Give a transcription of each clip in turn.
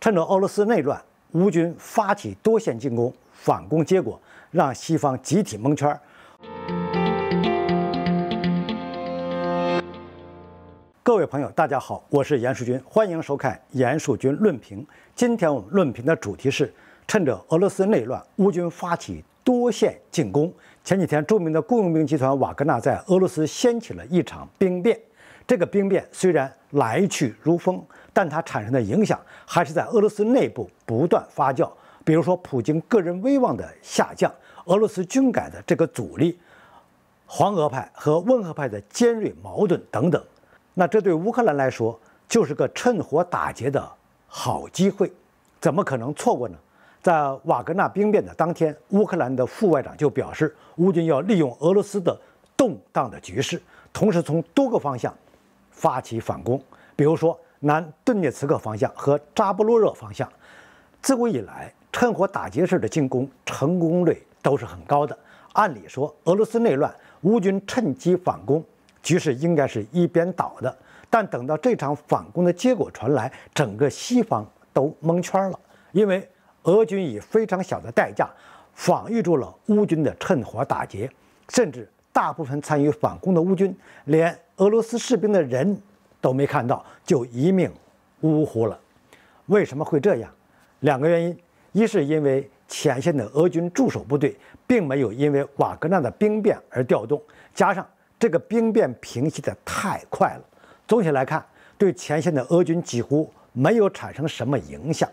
趁着俄罗斯内乱，乌军发起多线进攻反攻，结果让西方集体蒙圈。各位朋友，大家好，我是严树军，欢迎收看严树军论评。今天我们论评的主题是：趁着俄罗斯内乱，乌军发起多线进攻。前几天，著名的雇佣兵集团瓦格纳在俄罗斯掀起了一场兵变。这个兵变虽然来去如风，但它产生的影响还是在俄罗斯内部不断发酵。比如说，普京个人威望的下降，俄罗斯军改的这个阻力，黄俄派和温和派的尖锐矛盾等等。那这对乌克兰来说就是个趁火打劫的好机会，怎么可能错过呢？在瓦格纳兵变的当天，乌克兰的副外长就表示，乌军要利用俄罗斯的动荡的局势，同时从多个方向。发起反攻，比如说南顿涅茨克方向和扎波罗热方向。自古以来，趁火打劫式的进攻成功率都是很高的。按理说，俄罗斯内乱，乌军趁机反攻，局势应该是一边倒的。但等到这场反攻的结果传来，整个西方都蒙圈了，因为俄军以非常小的代价防御住了乌军的趁火打劫，甚至。大部分参与反攻的乌军连俄罗斯士兵的人都没看到，就一命呜呼了。为什么会这样？两个原因：一是因为前线的俄军驻守部队并没有因为瓦格纳的兵变而调动，加上这个兵变平息得太快了，总体来看对前线的俄军几乎没有产生什么影响；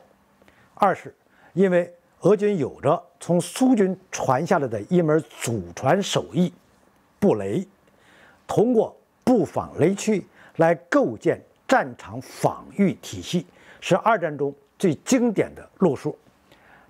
二是因为俄军有着从苏军传下来的一门祖传手艺。布雷，通过布防雷区来构建战场防御体系，是二战中最经典的路数。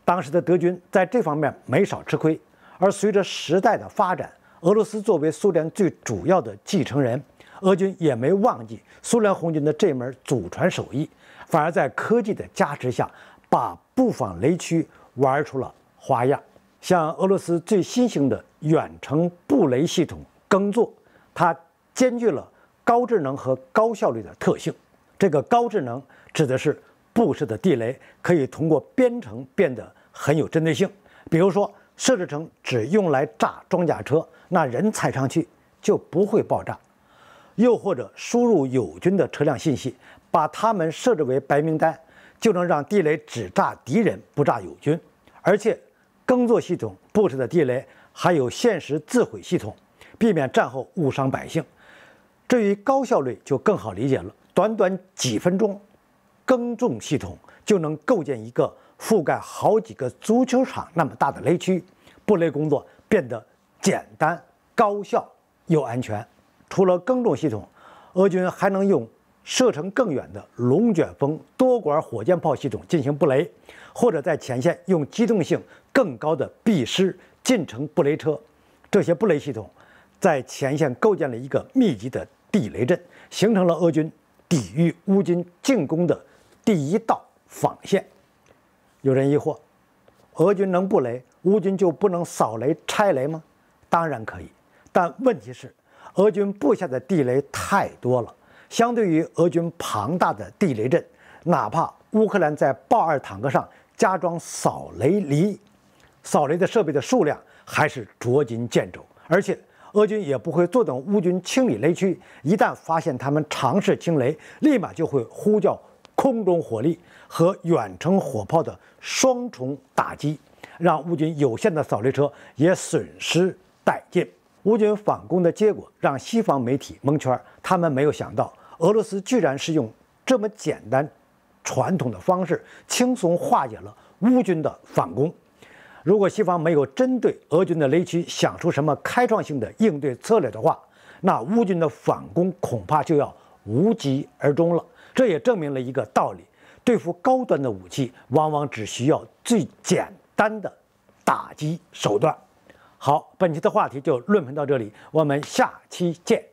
当时的德军在这方面没少吃亏，而随着时代的发展，俄罗斯作为苏联最主要的继承人，俄军也没忘记苏联红军的这门祖传手艺，反而在科技的加持下，把布防雷区玩出了花样，像俄罗斯最新型的。远程布雷系统耕作，它兼具了高智能和高效率的特性。这个高智能指的是布设的地雷可以通过编程变得很有针对性，比如说设置成只用来炸装甲车，那人踩上去就不会爆炸；又或者输入友军的车辆信息，把他们设置为白名单，就能让地雷只炸敌人不炸友军，而且。耕作系统布置的地雷还有限时自毁系统，避免战后误伤百姓。至于高效率，就更好理解了。短短几分钟，耕种系统就能构建一个覆盖好几个足球场那么大的雷区，布雷工作变得简单、高效又安全。除了耕种系统，俄军还能用。射程更远的龙卷风多管火箭炮系统进行布雷，或者在前线用机动性更高的 B 师进城布雷车，这些布雷系统在前线构建了一个密集的地雷阵，形成了俄军抵御乌军进攻的第一道防线。有人疑惑：俄军能布雷，乌军就不能扫雷拆雷吗？当然可以，但问题是俄军布下的地雷太多了。相对于俄军庞大的地雷阵，哪怕乌克兰在豹二坦克上加装扫雷犁，扫雷的设备的数量还是捉襟见肘。而且，俄军也不会坐等乌军清理雷区，一旦发现他们尝试清雷，立马就会呼叫空中火力和远程火炮的双重打击，让乌军有限的扫雷车也损失殆尽。乌军反攻的结果让西方媒体蒙圈，他们没有想到。俄罗斯居然是用这么简单、传统的方式轻松化解了乌军的反攻。如果西方没有针对俄军的雷区想出什么开创性的应对策略的话，那乌军的反攻恐怕就要无疾而终了。这也证明了一个道理：对付高端的武器，往往只需要最简单的打击手段。好，本期的话题就论评到这里，我们下期见。